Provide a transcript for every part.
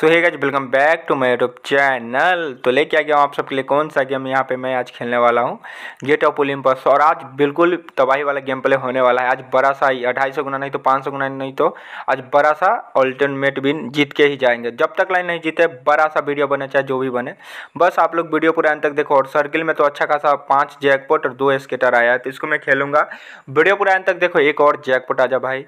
सो है welcome back to my YouTube channel तो लेके आ गया हूँ आप सबके लिए कौन सा गेम यहाँ पे मैं आज खेलने वाला हूँ गेट ऑफ ओलिम्पस और आज बिल्कुल तबाही वाला गेम प्ले होने वाला है आज बड़ा सा ही अढ़ाई सौ गुना नहीं तो पाँच सौ गुना नहीं तो आज बड़ा सा अल्टरनेट भी जीत के ही जाएंगे जब तक लाइन नहीं जीते बड़ा सा वीडियो बने चाहे जो भी बने बस आप लोग वीडियो पूरा अंत तक देखो और सर्किल में तो अच्छा खासा पाँच जैकपोट और दो स्केटर आया है तो इसको मैं खेलूँगा वीडियो पूरा अंत तक देखो एक और जैकपोट आ जा भाई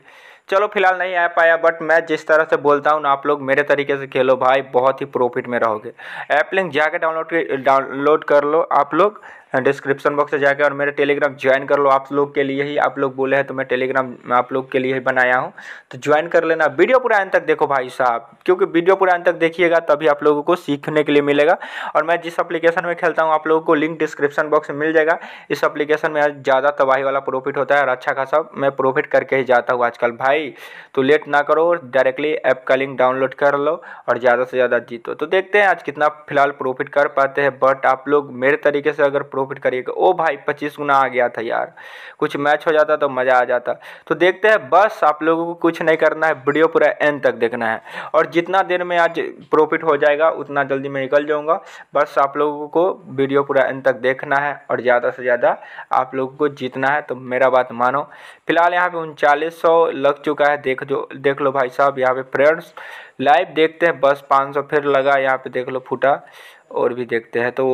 चलो फिलहाल नहीं आ पाया बट मैं जिस तरह से बोलता हूँ ना आप लोग मेरे तरीके से खेलो भाई बहुत ही प्रॉफिट में रहोगे ऐप लिंक जाके डाउनलोड डाउनलोड कर लो आप लोग डिस्क्रिप्शन बॉक्स से जाकर और मेरे टेलीग्राम ज्वाइन कर लो आप लोग के लिए ही आप लोग बोले हैं तो मैं टेलीग्राम आप लोग के लिए ही बनाया हूँ तो ज्वाइन कर लेना वीडियो पूरा अंत तक देखो भाई साहब क्योंकि वीडियो पूरा अंत तक देखिएगा तभी आप लोगों को सीखने के लिए मिलेगा और मैं जिस अप्लीकेशन में खेलता हूँ आप लोगों को लिंक डिस्क्रिप्शन बॉक्स में मिल जाएगा इस अप्लीकेशन में ज़्यादा तबाही वाला प्रॉफिट होता है और अच्छा खासा मैं प्रॉफिट करके ही जाता हूँ आजकल भाई तो लेट ना करो डायरेक्टली ऐप का लिंक डाउनलोड कर लो और ज़्यादा से ज़्यादा जीतो तो देखते हैं आज कितना फिलहाल प्रॉफिट कर पाते हैं बट आप लोग मेरे तरीके से अगर प्रॉफिट करिएगा ओ भाई पच्चीस गुना आ गया था यार कुछ मैच हो जाता तो मज़ा आ जाता तो देखते हैं बस आप लोगों को कुछ नहीं करना है वीडियो पूरा एंड तक देखना है और जितना देर में आज प्रॉफिट हो जाएगा उतना जल्दी मैं निकल जाऊँगा बस आप लोगों को वीडियो पूरा एंड तक देखना है और ज़्यादा से ज़्यादा आप लोगों को जीतना है तो मेरा बात मानो फिलहाल यहाँ पे उनचालीस लग चुका है देख जो देख लो भाई साहब यहाँ पे फ्रेंड्स लाइव देखते हैं बस सौ फिर लगा यहाँ पे देख लो फूटा और भी देखते हैं तो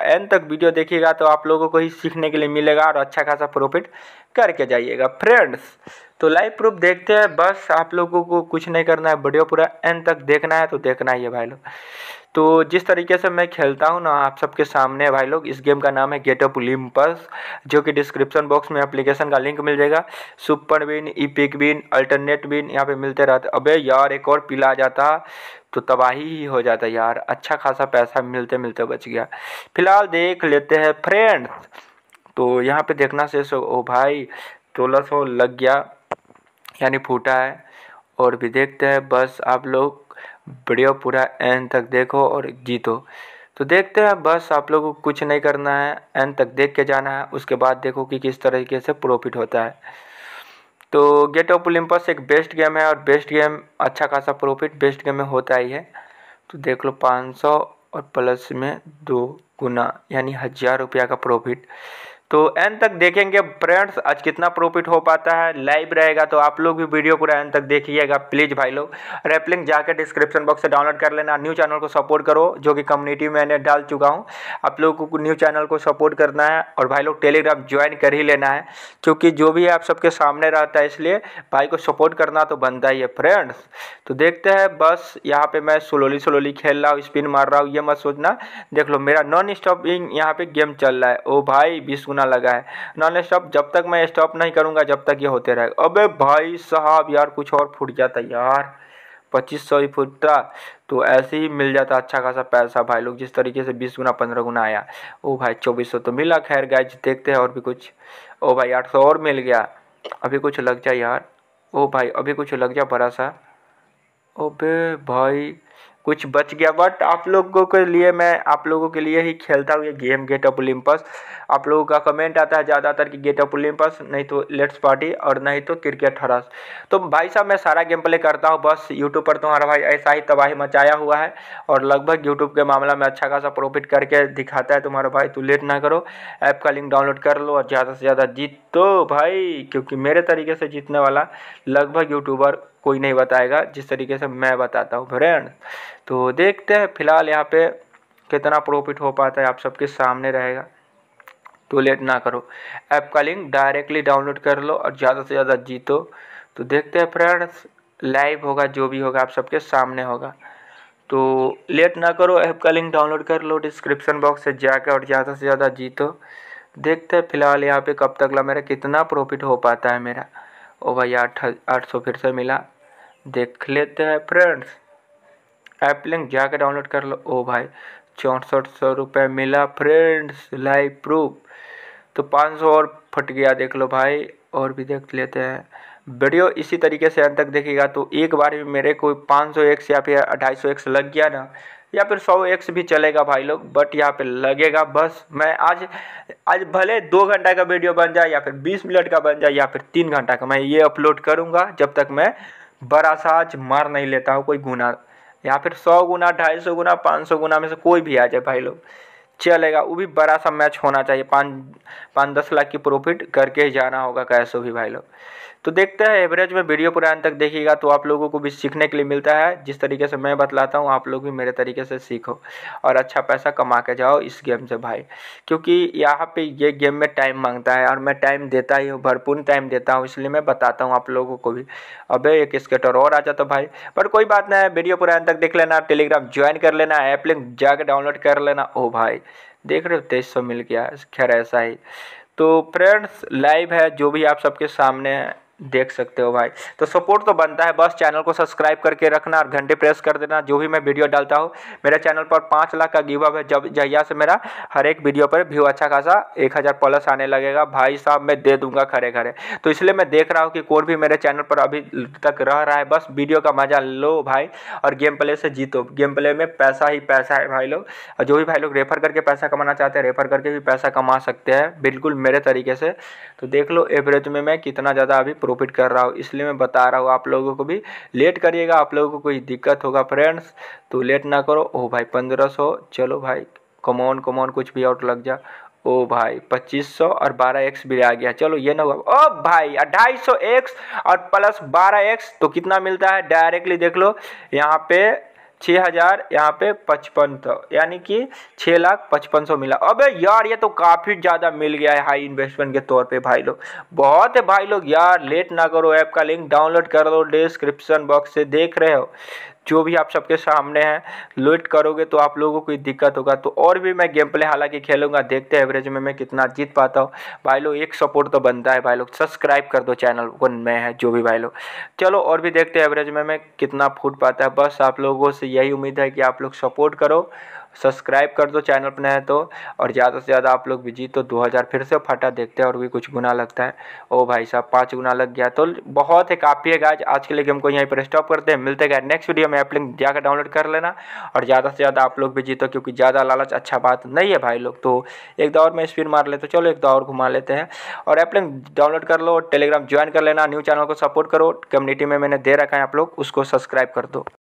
एंड तक वीडियो देखिएगा तो आप लोगों को ही सीखने के लिए मिलेगा और अच्छा खासा प्रॉफिट करके जाइएगा फ्रेंड्स तो लाइव प्रूफ देखते हैं बस आप लोगों को कुछ नहीं करना है वीडियो पूरा एंड तक देखना है तो देखना ही है भाई लोग तो जिस तरीके से मैं खेलता हूँ ना आप सबके सामने भाई लोग इस गेम का नाम है गेट ऑफ ओलिम्पस जो कि डिस्क्रिप्शन बॉक्स में एप्लीकेशन का लिंक मिल जाएगा super win epic win alternate win यहाँ पे मिलते रहते अबे यार एक और पिला जाता तो तबाही ही हो जाता यार अच्छा खासा पैसा मिलते मिलते बच गया फिलहाल देख लेते हैं फ्रेंड्स तो यहाँ पे देखना शेष हो भाई सोलह सौ लग गया यानी फूटा है और भी देखते हैं बस आप लोग वीडियो पूरा एंड तक देखो और जीतो तो देखते हैं बस आप लोगों को कुछ नहीं करना है एंड तक देख के जाना है उसके बाद देखो कि किस तरीके से प्रॉफिट होता है तो गेट ऑफ ओलिम्पस एक बेस्ट गेम है और बेस्ट गेम अच्छा खासा प्रॉफिट बेस्ट गेम में होता ही है तो देख लो 500 और प्लस में दो गुना यानी हज़ार रुपया का प्रॉफिट तो एंड तक देखेंगे फ्रेंड्स आज कितना प्रॉफिट हो पाता है लाइव रहेगा तो आप लोग भी वीडियो पूरा एंड तक देखिएगा प्लीज़ भाई लोग रेपलिंग जाकर डिस्क्रिप्शन बॉक्स से डाउनलोड कर लेना न्यू चैनल को सपोर्ट करो जो कि कम्युनिटी में मैंने डाल चुका हूँ आप लोगों को न्यू चैनल को सपोर्ट करना है और भाई लोग टेलीग्राम ज्वाइन कर ही लेना है क्योंकि जो भी आप सबके सामने रहता है इसलिए भाई को सपोर्ट करना तो बनता ही है फ्रेंड्स तो देखते हैं बस यहाँ पर मैं स्लोली स्लोली खेल रहा हूँ स्पिन मार रहा हूँ ये मत सोचना देख लो मेरा नॉन स्टॉपिंग यहाँ पर गेम चल रहा है ओ भाई बीस गुना होना लगा है नॉन स्टॉप जब तक मैं स्टॉप नहीं करूँगा जब तक ये होते रहेगा अबे भाई साहब यार कुछ और फूट जाता यार पच्चीस सौ ही फूटता तो ऐसे ही मिल जाता अच्छा खासा पैसा भाई लोग जिस तरीके से बीस गुना पंद्रह गुना आया ओ भाई चौबीस सौ तो मिला खैर गाय देखते हैं और भी कुछ ओ भाई आठ सौ और मिल गया अभी कुछ लग जाए यार ओ भाई अभी कुछ लग जा बड़ा सा ओ भाई कुछ बच गया बट आप लोगों के लिए मैं आप लोगों के लिए ही खेलता हूँ ये गेम गेट ऑफ ओलिम्पस आप लोगों का कमेंट आता है ज़्यादातर कि गेट ऑफ ओलिम्पस नहीं तो लेट्स पार्टी और नहीं तो क्रिकेट हरास तो भाई साहब मैं सारा गेम प्ले करता हूँ बस यूट्यूब पर तुम्हारा भाई ऐसा ही तबाही मचाया हुआ है और लगभग यूट्यूब के मामला में अच्छा खासा प्रॉफिट करके दिखाता है तुम्हारा भाई तू तो लेट ना करो ऐप का लिंक डाउनलोड कर लो और ज़्यादा से ज़्यादा जीत तो भाई क्योंकि मेरे तरीके से जीतने वाला लगभग यूट्यूबर कोई नहीं बताएगा जिस तरीके से मैं बताता हूँ फ्रेंड तो देखते हैं फिलहाल यहाँ पे कितना प्रॉफिट हो पाता है आप सबके सामने रहेगा तो लेट ना करो ऐप का लिंक डायरेक्टली डाउनलोड कर लो और ज़्यादा से ज़्यादा जीतो तो देखते हैं फ्रेंड्स लाइव होगा जो भी होगा आप सबके सामने होगा तो लेट ना करो ऐप का लिंक डाउनलोड कर लो डिस्क्रिप्शन बॉक्स से जाकर और ज़्यादा से ज़्यादा जीतो देखते हैं फिलहाल यहाँ पे कब तक ला मेरा कितना प्रॉफिट हो पाता है मेरा ओ भाई आठ आठ सौ फिर से मिला देख लेते हैं फ्रेंड्स ऐप लिंक जाकर डाउनलोड कर लो ओ भाई चौंसठ सौ रुपये मिला फ्रेंड्स लाइव प्रूफ तो पाँच सौ और फट गया देख लो भाई और भी देख लेते हैं वीडियो इसी तरीके से अंत तक देखेगा तो एक बार भी मेरे को सौ एक्स या फिर सौ एक्स लग गया ना या फिर सौ एक्स भी चलेगा भाई लोग बट यहाँ पे लगेगा बस मैं आज आज भले दो घंटा का वीडियो बन जाए या फिर बीस मिनट का बन जाए या फिर तीन घंटा का मैं ये अपलोड करूँगा जब तक मैं बड़ा साज मार नहीं लेता हूँ कोई गुना या फिर सौ गुना ढाई सौ गुना पाँच सौ गुना में से कोई भी आ जाए भाई लोग चलेगा वो भी बड़ा सा मैच होना चाहिए पाँच पाँच दस लाख की प्रॉफिट करके ही जाना होगा कैसे भी भाई लोग तो देखते हैं एवरेज में वीडियो पूरा अंत तक देखिएगा तो आप लोगों को भी सीखने के लिए मिलता है जिस तरीके से मैं बतलाता हूँ आप लोग भी मेरे तरीके से सीखो और अच्छा पैसा कमा के जाओ इस गेम से भाई क्योंकि यहाँ पे ये गेम में टाइम मांगता है और मैं टाइम देता ही हूँ भरपूर टाइम देता हूँ इसलिए मैं बताता हूँ आप लोगों को भी अब एक स्केटर और आ जाता तो भाई पर कोई बात नहीं है वीडियो पूरा अंत तक देख लेना टेलीग्राम ज्वाइन कर लेना ऐप लिंक जाकर डाउनलोड कर लेना ओ भाई देख रहे हो तेईस सौ मिल गया खैर ऐसा ही तो फ्रेंड्स लाइव है जो भी आप सबके सामने देख सकते हो भाई तो सपोर्ट तो बनता है बस चैनल को सब्सक्राइब करके रखना और घंटे प्रेस कर देना जो भी मैं वीडियो डालता हूँ मेरे चैनल पर पाँच लाख का गिवअप है जब जहिया से मेरा हर एक वीडियो पर व्यू अच्छा खासा एक हज़ार प्लस आने लगेगा भाई साहब मैं दे दूंगा खरे खरे तो इसलिए मैं देख रहा हूँ कि कौन भी मेरे चैनल पर अभी तक रह रहा है बस वीडियो का मजा लो भाई और गेम प्ले से जीतो गेम प्ले में पैसा ही पैसा है भाई लोग और जो भी भाई लोग रेफर करके पैसा कमाना चाहते हैं रेफर करके भी पैसा कमा सकते हैं बिल्कुल मेरे तरीके से तो देख लो एवरेज में मैं कितना ज़्यादा अभी प्रॉफिट कर रहा हूँ इसलिए मैं बता रहा हूँ आप लोगों को भी लेट करिएगा आप लोगों को कोई दिक्कत होगा फ्रेंड्स तो लेट ना करो ओ भाई पंद्रह सौ चलो भाई कमौन कमोन कुछ भी आउट लग जा ओ भाई 2500 और बारह एक्स भी आ गया चलो ये ना हुआ ओ भाई अढ़ाई सौ एक्स और प्लस बारह एक्स तो कितना मिलता है डायरेक्टली देख लो यहाँ पे छः हज़ार यहाँ पे पचपन सौ तो, यानी कि छः लाख पचपन सौ मिला अबे यार ये तो काफ़ी ज़्यादा मिल गया है हाई इन्वेस्टमेंट के तौर पे भाई लोग बहुत है भाई लोग यार लेट ना करो ऐप का लिंक डाउनलोड कर लो डिस्क्रिप्शन बॉक्स से देख रहे हो जो भी आप सबके सामने है लुट करोगे तो आप लोगों को कोई दिक्कत होगा तो और भी मैं गेम प्ले हालांकि खेलूंगा देखते हैं एवरेज में मैं कितना जीत पाता हूँ भाई लोग एक सपोर्ट तो बनता है भाई लोग सब्सक्राइब कर दो चैनल को मैं है जो भी भाई लोग चलो और भी देखते हैं एवरेज में मैं कितना फूट पाता है बस आप लोगों से यही उम्मीद है कि आप लोग सपोर्ट करो सब्सक्राइब कर दो चैनल पर नए तो और ज़्यादा से ज़्यादा आप लोग भी तो 2000 फिर से फटा देखते हैं और भी कुछ गुना लगता है ओ भाई साहब पाँच गुना लग गया तो बहुत है काफ़ी है गाज आज के लिए गेम को यहीं पर स्टॉप करते हैं मिलते गए नेक्स्ट वीडियो में एप्लिंग जाकर डाउनलोड कर लेना और ज़्यादा से ज़्यादा आप लोग भी जीतो क्योंकि ज़्यादा लालच अच्छा बात नहीं है भाई लोग तो एक दौर में स्पीड मार लेते तो चलो एक दौर घुमा लेते हैं और एप्लिंग डाउनलोड कर लो टेलीग्राम ज्वाइन कर लेना न्यू चैनल को सपोर्ट करो कम्युनिटी में मैंने दे रखा है आप लोग उसको सब्सक्राइब कर दो